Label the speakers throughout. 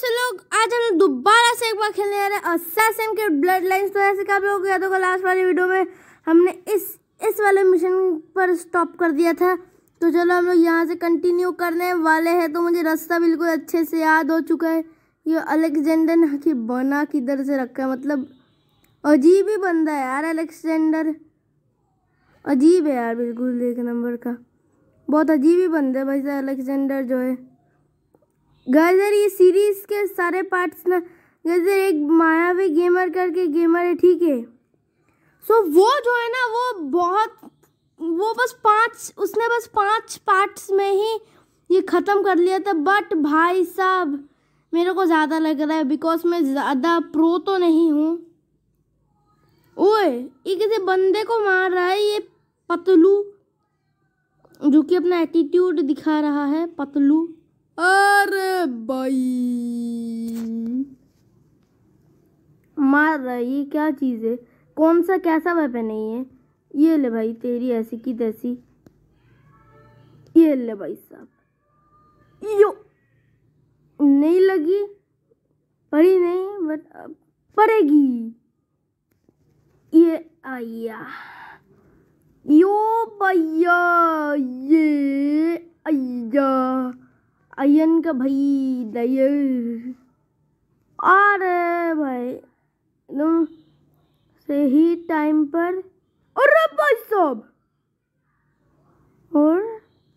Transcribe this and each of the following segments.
Speaker 1: से लोग आज हम लोग दोबारा से एक बार खेलने जा रहे हैं असैसिन के ब्लड लाइन्स तो ऐसे क्या लोग याद होगा लास्ट वाली वीडियो में हमने इस इस वाले मिशन पर स्टॉप कर दिया था तो चलो हम लोग यहाँ से कंटिन्यू करने वाले हैं तो मुझे रास्ता बिल्कुल अच्छे से याद हो चुका है ये अलेक्जेंडर की बना किधर से रखा है मतलब अजीब ही बंदा है यार अलेक्जेंडर अजीब है यार बिल्कुल एक नंबर का बहुत अजीब ही बंदा है भाई अलेक्जेंडर जो है गजर ये सीरीज के सारे पार्ट्स ना गजर एक मायावी गेमर करके गेमर है ठीक है सो वो जो है ना वो बहुत वो बस पांच उसने बस पांच पार्ट्स में ही ये ख़त्म कर लिया था बट भाई साहब मेरे को ज़्यादा लग रहा है बिकॉज मैं ज़्यादा प्रो तो नहीं हूँ ओए ये किसी बंदे को मार रहा है ये पतलू जो कि अपना एटीट्यूड दिखा रहा है पतलू अरे भाई मार रहा ये क्या चीज़ है कौन सा कैसा वेपन है है ये ले भाई तेरी ऐसी की तैसी ये ले भाई साहब यो नहीं लगी पड़ी नहीं बट पड़ेगी ये आया यो भैया ये आया अयन का भाई दया आ रहे भाई एकदम सही टाइम पर और भाई साहब और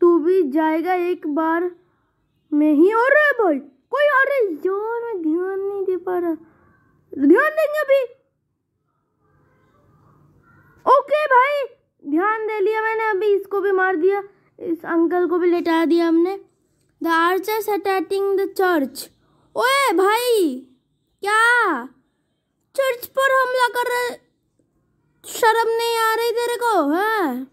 Speaker 1: तू भी जाएगा एक बार में ही और भाई कोई और जो मैं ध्यान नहीं दे पा रहा ध्यान देंगे अभी ओके भाई ध्यान दे लिया मैंने अभी इसको भी मार दिया इस अंकल को भी लेटा दिया हमने the archers attacking the church ओए भाई क्या चर्च पर हमला कर रहे शर्म नहीं आ रही तेरे को है हाँ?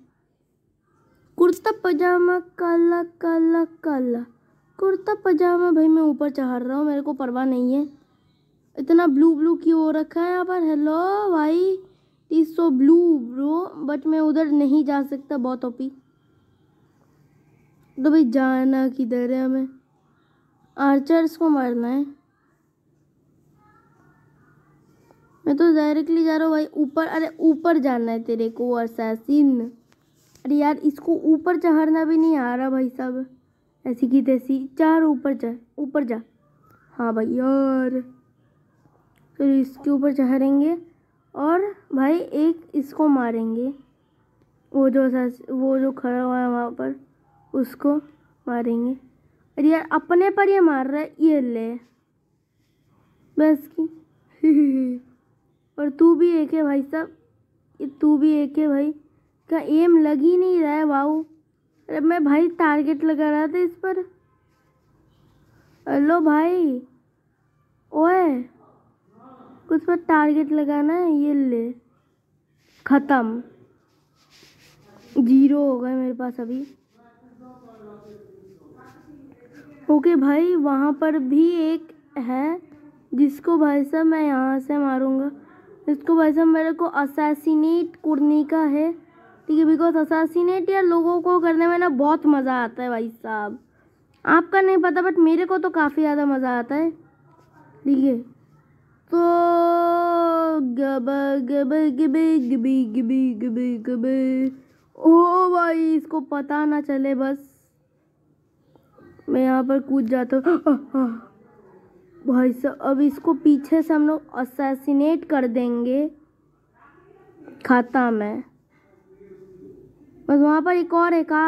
Speaker 1: कुर्ता पजामा काला काला काला कुर्ता पजामा भाई मैं ऊपर चढ़ रहा हूँ मेरे को परवाह नहीं है इतना ब्लू ब्लू क्यों हो रखा है यहाँ पर हेलो भाई is so blue bro but मैं उधर नहीं जा सकता बहुत ओपी तो भाई जाना किधर है हमें आर्चर्स को मारना है मैं तो डायरेक्टली जा रहा हूँ भाई ऊपर अरे ऊपर जाना है तेरे को असासिन अरे यार इसको ऊपर चढ़ना भी नहीं आ रहा भाई साहब ऐसी की तैसी चार ऊपर जा ऊपर जा हाँ भाई यार फिर तो इसके ऊपर चढ़ेंगे और भाई एक इसको मारेंगे वो जो वो जो खड़ा हुआ है वहाँ पर उसको मारेंगे अरे यार अपने पर ये मार रहा है ये ले बस की और तू भी एक है भाई साहब ये तू भी एक है भाई का एम लग ही नहीं रहा है वाह अरे मैं भाई टारगेट लगा रहा था इस पर हेलो भाई ओए कुछ पर टारगेट लगाना है ये ले ख़त्म जीरो हो गए मेरे पास अभी ओके भाई वहाँ पर भी एक है जिसको भाई साहब मैं यहाँ से मारूंगा इसको भाई साहब मेरे को असासीनेट करने का है ठीक है बिकॉज असासीनेट या लोगों को करने में ना बहुत मज़ा आता है भाई साहब आपका नहीं पता बट मेरे को तो काफ़ी ज़्यादा मज़ा आता है ठीक है तो गब गिबे ओ भाई इसको पता ना चले बस मैं यहाँ पर कूद जाता हूँ भाई साहब अब इसको पीछे से हम लोग असैसिनेट कर देंगे खाता मैं बस वहाँ पर एक और है का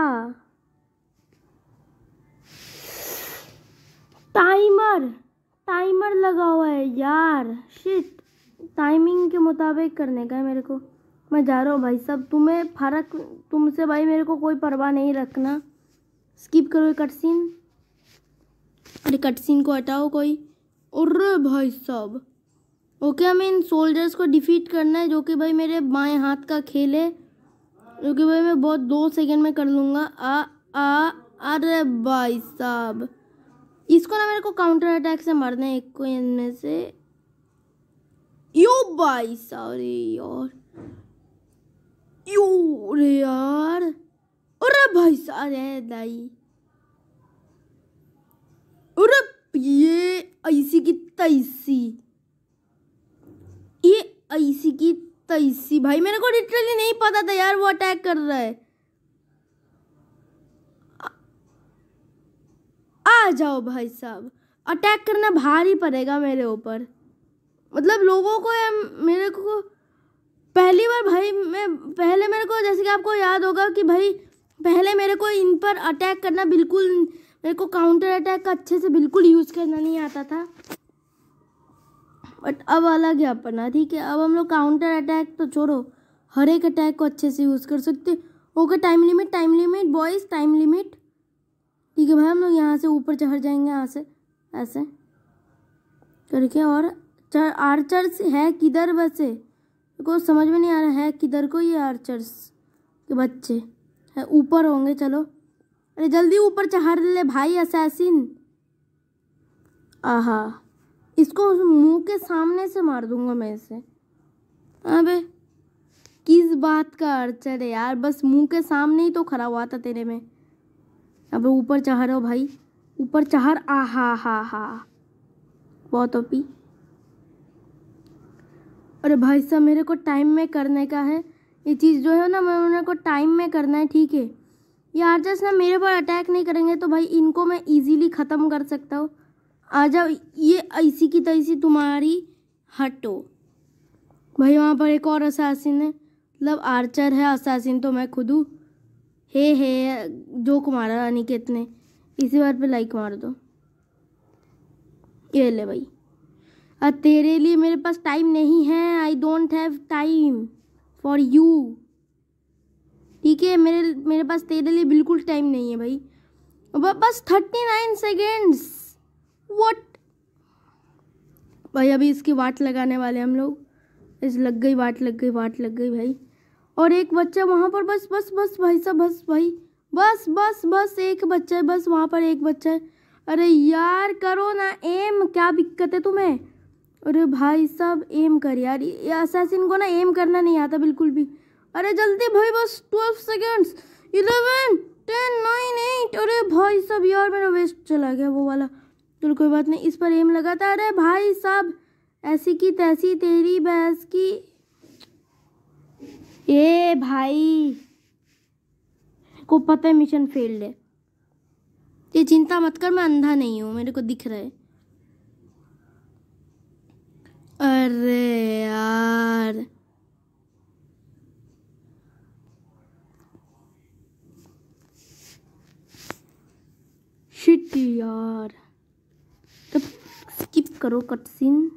Speaker 1: टाइमर टाइमर लगा हुआ है यार शिट टाइमिंग के मुताबिक करने का है मेरे को मैं जा रहा हूँ भाई साहब तुम्हें फर्क तुमसे भाई मेरे को कोई परवाह नहीं रखना स्किप करो ये कट सीन अरे कट सीन को हटाओ कोई और भाई साहब ओके हमें इन सोल्जर्स को डिफीट करना है जो कि भाई मेरे बाएं हाथ का खेल है जो कि भाई मैं बहुत दो सेकंड में कर लूँगा आ आ अरे भाई साहब इसको ना मेरे को काउंटर अटैक से मारना है एक को इनमें से यो भाई सॉरी यार यो यार अरे भाई सारे दाई ये ऐसी की तैसी ये ऐसी की तैसी भाई मेरे को लिटरली नहीं पता था यार वो अटैक कर रहा है आ जाओ भाई साहब अटैक करना भारी पड़ेगा मेरे ऊपर मतलब लोगों को या मेरे को पहली बार भाई मैं पहले मेरे को जैसे कि आपको याद होगा कि भाई पहले मेरे को इन पर अटैक करना बिल्कुल मेरे को काउंटर अटैक का अच्छे से बिल्कुल यूज़ करना नहीं आता था बट अब अलग है अपना ठीक है अब हम लोग काउंटर अटैक तो छोड़ो हर एक अटैक को अच्छे से यूज़ कर सकते okay time limit time limit boys time limit ठीक है भाई हम लोग यहाँ से ऊपर चढ़ जाएंगे यहाँ से ऐसे करके और चर आर्चर्स है किधर वैसे को समझ में नहीं आ रहा है किधर को ये आर्चर्स के बच्चे है ऊपर होंगे चलो अरे जल्दी ऊपर चढ़ा ले भाई असैसिन आहा इसको मुंह के सामने से मार दूंगा मैं इसे अबे किस बात का अर्चर है यार बस मुंह के सामने ही तो खड़ा हुआ था तेरे में अबे ऊपर चढ़ हो भाई ऊपर चढ़ आहा हा हा बहुत ओपी अरे भाई साहब मेरे को टाइम में करने का है ये चीज़ जो है ना मैं उन्हें को टाइम में करना है ठीक है यार ना मेरे पर अटैक नहीं करेंगे तो भाई इनको मैं इजीली ख़त्म कर सकता हूँ आ जाओ ये ऐसी की तैसी तुम्हारी हटो भाई वहाँ पर एक और असासिन है मतलब आर्चर है असासिन तो मैं खुद हूँ हे हे जो रानी के इतने इसी बार पे लाइक मार दो ये ले भाई अब तेरे लिए मेरे पास टाइम नहीं है I don't have time for you ठीक है मेरे मेरे पास तेरे लिए बिल्कुल टाइम नहीं है भाई बस थर्टी नाइन सेकेंड्स वट भाई अभी इसकी वाट लगाने वाले हम लोग इस लग गई वाट लग गई वाट लग गई भाई और एक बच्चा वहाँ पर बस बस बस भाई सब बस भाई बस बस बस एक बच्चा है बस वहाँ पर एक बच्चा है अरे यार करो ना एम क्या दिक्कत है तुम्हें अरे भाई साहब एम कर यार असासिन को ना एम करना नहीं आता बिल्कुल भी अरे जल्दी भाई बस twelve seconds eleven ten nine eight अरे भाई सब यार मेरा वेस्ट चला गया वो वाला चल कोई बात नहीं इस पर एम लगा था अरे भाई साहब ऐसी की तैसी तेरी बहस की ए भाई को पता है मिशन फेल्ड है ये चिंता मत कर मैं अंधा नहीं हूँ मेरे को दिख रहा है अरे यार शिट यार तब स्किप करो कट सीन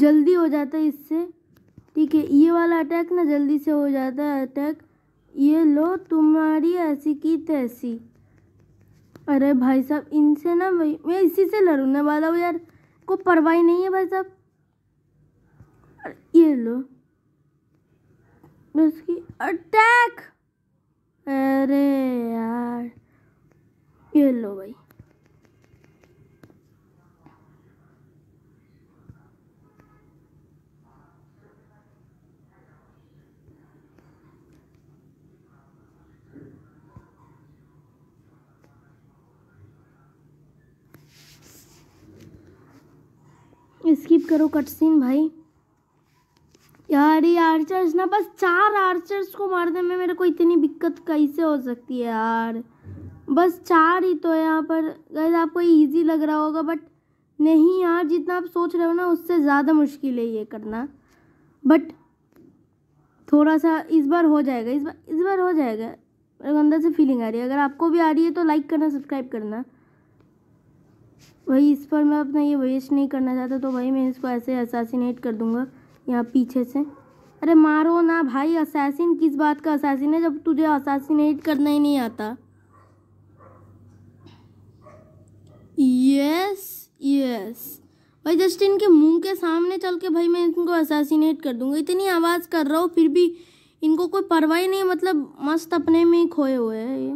Speaker 1: जल्दी हो जाता है इससे ठीक है ये वाला अटैक ना जल्दी से हो जाता है अटैक ये लो तुम्हारी ऐसी की तैसी अरे भाई साहब इनसे ना भाई मैं इसी से लड़ने वाला हूँ यार को परवाही नहीं है भाई साहब ये लो उसकी अटैक अरे यार ये लो भाई स्किप करो कट सीन भाई यार ये आर्चर्स ना बस चार आर्चर्स को मारने में मेरे को इतनी दिक्कत कैसे हो सकती है यार बस चार ही तो है यहाँ पर गैस आपको इजी लग रहा होगा बट नहीं यार जितना आप सोच रहे हो ना उससे ज़्यादा मुश्किल है ये करना बट थोड़ा सा इस बार हो जाएगा इस बार इस बार हो जाएगा मेरे को अंदर से फीलिंग आ रही है अगर आपको भी आ रही है तो लाइक करना सब्सक्राइब करना वही इस पर मैं अपना ये वेस्ट नहीं करना चाहता तो भाई मैं इसको ऐसे असासीनेट कर दूँगा यहाँ पीछे से अरे मारो ना भाई असासिन किस बात का असासिन है जब तुझे असासीनेट करना ही नहीं आता यस यस भाई जस्ट इनके मुंह के सामने चल के भाई मैं इनको असासीनेट कर दूंगा इतनी आवाज़ कर रहा हूँ फिर भी इनको कोई परवाह ही नहीं मतलब मस्त अपने में ही खोए हुए हैं ये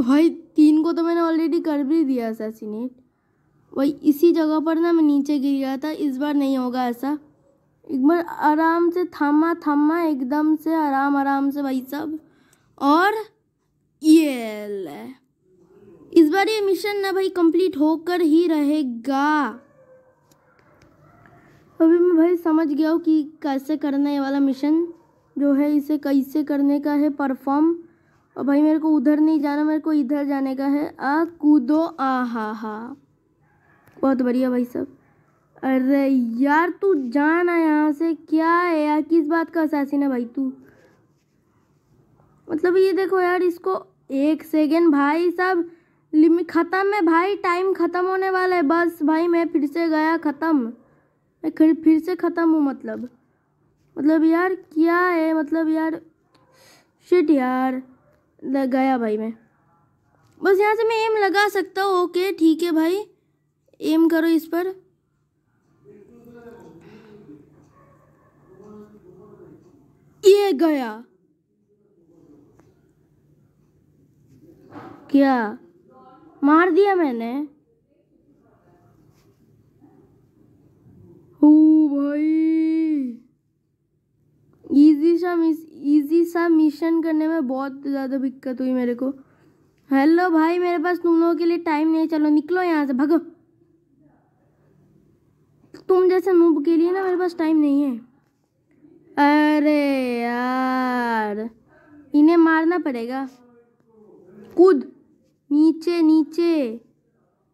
Speaker 1: भाई तीन को तो मैंने ऑलरेडी कर भी दिया असासीनेट वही इसी जगह पर ना मैं नीचे गिर गया था इस बार नहीं होगा ऐसा एक बार आराम से थामा थामा एकदम से आराम आराम से भाई सब और ये ले इस बार ये मिशन ना भाई कंप्लीट होकर ही रहेगा अभी मैं भाई समझ गया हूँ कि कैसे करना है वाला मिशन जो है इसे कैसे करने का है परफॉर्म और भाई मेरे को उधर नहीं जाना मेरे को इधर जाने का है आ कूदो आ हा हा बहुत बढ़िया भाई साहब अरे यार तू जाना यहाँ से क्या है यार किस बात का असासिन है भाई तू मतलब ये देखो यार इसको एक सेकेंड भाई साहब लिमिट ख़त्म है भाई टाइम ख़त्म होने वाला है बस भाई मैं फिर से गया ख़त्म मैं फिर से ख़त्म हूँ मतलब मतलब यार क्या है मतलब यार शिट यार गया भाई मैं बस यहाँ से मैं एम लगा सकता हूँ ओके ठीक है भाई एम करो इस पर ये गया क्या मार दिया मैंने ओ भाई इजी सा इजी सा मिशन करने में बहुत ज़्यादा दिक्कत हुई मेरे को हेलो भाई मेरे पास तुम लोगों के लिए टाइम नहीं चलो निकलो यहाँ से भगो तुम जैसे नूब के लिए ना मेरे पास टाइम नहीं है अरे यार इन्हें मारना पड़ेगा कूद नीचे नीचे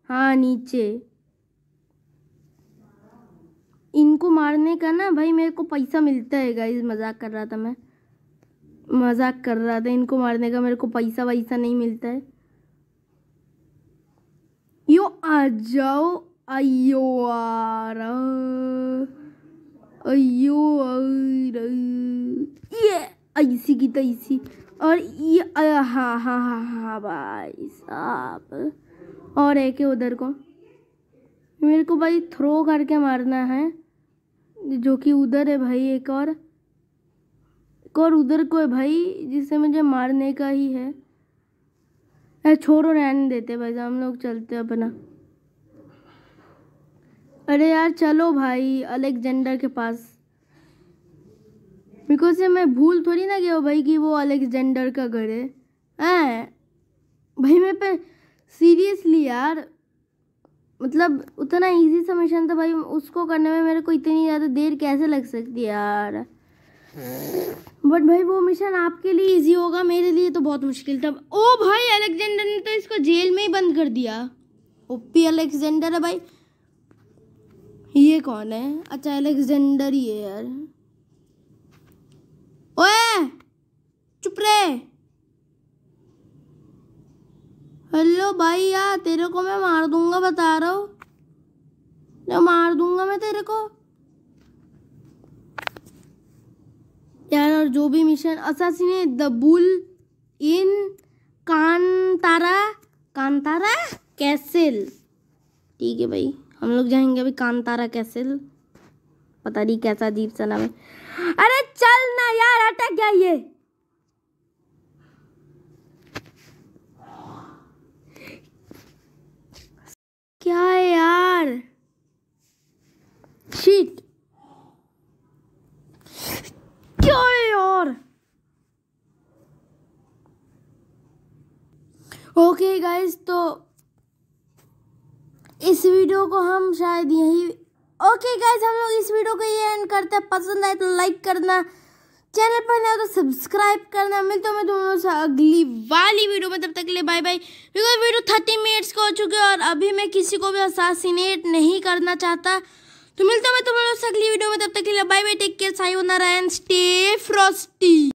Speaker 1: हाँ नीचे इनको मारने का ना भाई मेरे को पैसा मिलता है गाइज मजाक कर रहा था मैं मजाक कर रहा था इनको मारने का मेरे को पैसा वैसा नहीं मिलता है यो आ जाओ अयो अयो ये ऐसी की तैसी और ये हाँ हाँ हाँ हाँ भाई साहब और एक है उधर को मेरे को भाई थ्रो करके मारना है जो कि उधर है भाई एक और एक और उधर को है भाई जिसे मुझे मारने का ही है छोड़ो रहने देते भाई हम लोग चलते अपना अरे यार चलो भाई अलेक्जेंडर के पास बिकॉज ये मैं भूल थोड़ी ना गया भाई कि वो अलेक्जेंडर का घर है ऐ भाई मेरे पे सीरियसली यार मतलब उतना इजी मिशन था भाई उसको करने में मेरे को इतनी ज़्यादा देर कैसे लग सकती है यार बट भाई वो मिशन आपके लिए इजी होगा मेरे लिए तो बहुत मुश्किल था ओ भाई अलेक्जेंडर ने तो इसको जेल में ही बंद कर दिया ओपी अलेक्जेंडर है भाई ये कौन है अच्छा एलेक्जेंडर ही है यार ओए चुप रे हेलो भाई यार तेरे को मैं मार दूंगा बता रहा हूँ मार दूंगा मैं तेरे को यार और जो भी मिशन ने the bull in Kantara Kantara castle ठीक है भाई हम लोग जाएंगे अभी कांतारा कैसल पता नहीं कैसा अजीब सा नाम है अरे चल ना यार अटक गया ये क्या है यार शीट क्या है यार ओके गाइस तो इस वीडियो को हम शायद यही ओके गाइज हम लोग इस वीडियो को ये एंड करते हैं पसंद आए तो लाइक करना चैनल पर ना तो सब्सक्राइब करना मिलते हूँ मैं दोनों से अगली वाली वीडियो में तब तक के लिए bye bye because video thirty minutes का हो चुके और अभी मैं किसी को भी असासीनेट नहीं करना चाहता तो मिलता हूँ मैं तुम्हारे अगली वीडियो में तब तक के लिए बाय बाय टेक केयर साई होना स्टे फ्रॉस्टी